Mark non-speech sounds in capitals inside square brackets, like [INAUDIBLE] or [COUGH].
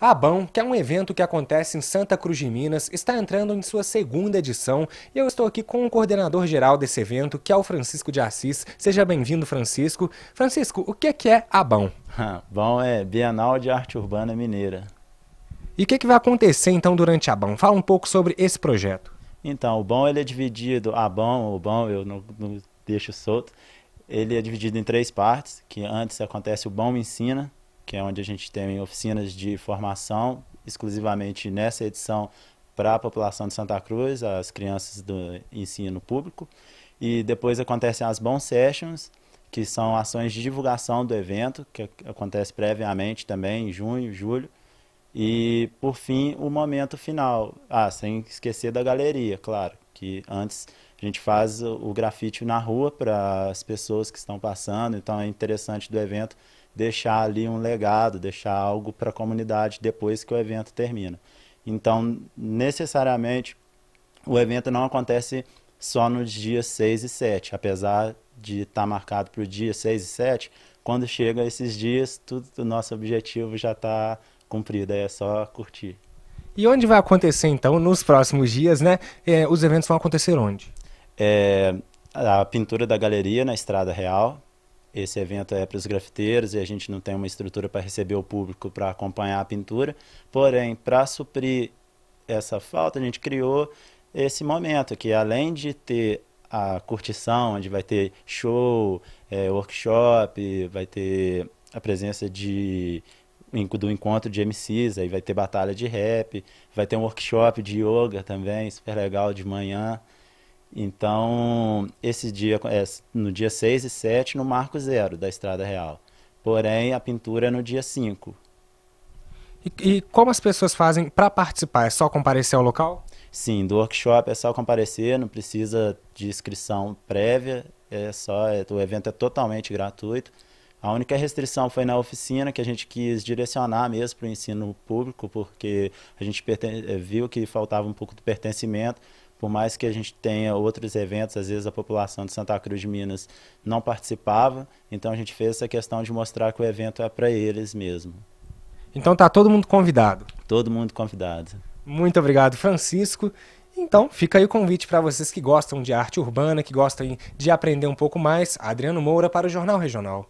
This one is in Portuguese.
Abão, ah, que é um evento que acontece em Santa Cruz de Minas, está entrando em sua segunda edição e eu estou aqui com o coordenador geral desse evento, que é o Francisco de Assis. Seja bem-vindo, Francisco. Francisco, o que é, que é Abão? [LAUGHS] Abão ah, é Bienal de Arte Urbana Mineira. E o que, é que, vai acontecer então durante Abão? Fala um pouco sobre esse projeto. Então, o Bom ele é dividido, Abão, o Bom eu não, não deixo solto, ele é dividido em três partes, que antes acontece o BAM Ensina, que é onde a gente tem oficinas de formação exclusivamente nessa edição para a população de Santa Cruz, as crianças do ensino público. E depois acontecem as Bon Sessions, que são ações de divulgação do evento, que acontece previamente também em junho, julho. E, por fim, o momento final. Ah, sem esquecer da galeria, claro, que antes a gente faz o grafite na rua para as pessoas que estão passando, então é interessante do evento deixar ali um legado, deixar algo para a comunidade depois que o evento termina. Então, necessariamente, o evento não acontece só nos dias 6 e 7, apesar de estar tá marcado para o dia 6 e 7, quando chega esses dias, tudo o nosso objetivo já está cumprido, é só curtir. E onde vai acontecer então nos próximos dias, né? É, os eventos vão acontecer onde? É, a pintura da galeria na Estrada Real. Esse evento é para os grafiteiros e a gente não tem uma estrutura para receber o público para acompanhar a pintura. Porém, para suprir essa falta, a gente criou esse momento que além de ter a curtição, onde vai ter show, é, workshop, vai ter a presença de do encontro de MCs, aí vai ter batalha de rap, vai ter um workshop de yoga também, super legal de manhã. Então, esse dia é no dia 6 e 7 no Marco Zero da Estrada Real. Porém, a pintura é no dia 5. E, e como as pessoas fazem para participar? É só comparecer ao local? Sim, do workshop é só comparecer, não precisa de inscrição prévia, é só, é, o evento é totalmente gratuito. A única restrição foi na oficina, que a gente quis direcionar mesmo para o ensino público, porque a gente eh, viu que faltava um pouco de pertencimento. Por mais que a gente tenha outros eventos, às vezes a população de Santa Cruz de Minas não participava, então a gente fez essa questão de mostrar que o evento é para eles mesmo. Então tá todo mundo convidado. Todo mundo convidado. Muito obrigado, Francisco. Então, fica aí o convite para vocês que gostam de arte urbana, que gostam de aprender um pouco mais. Adriano Moura para o Jornal Regional.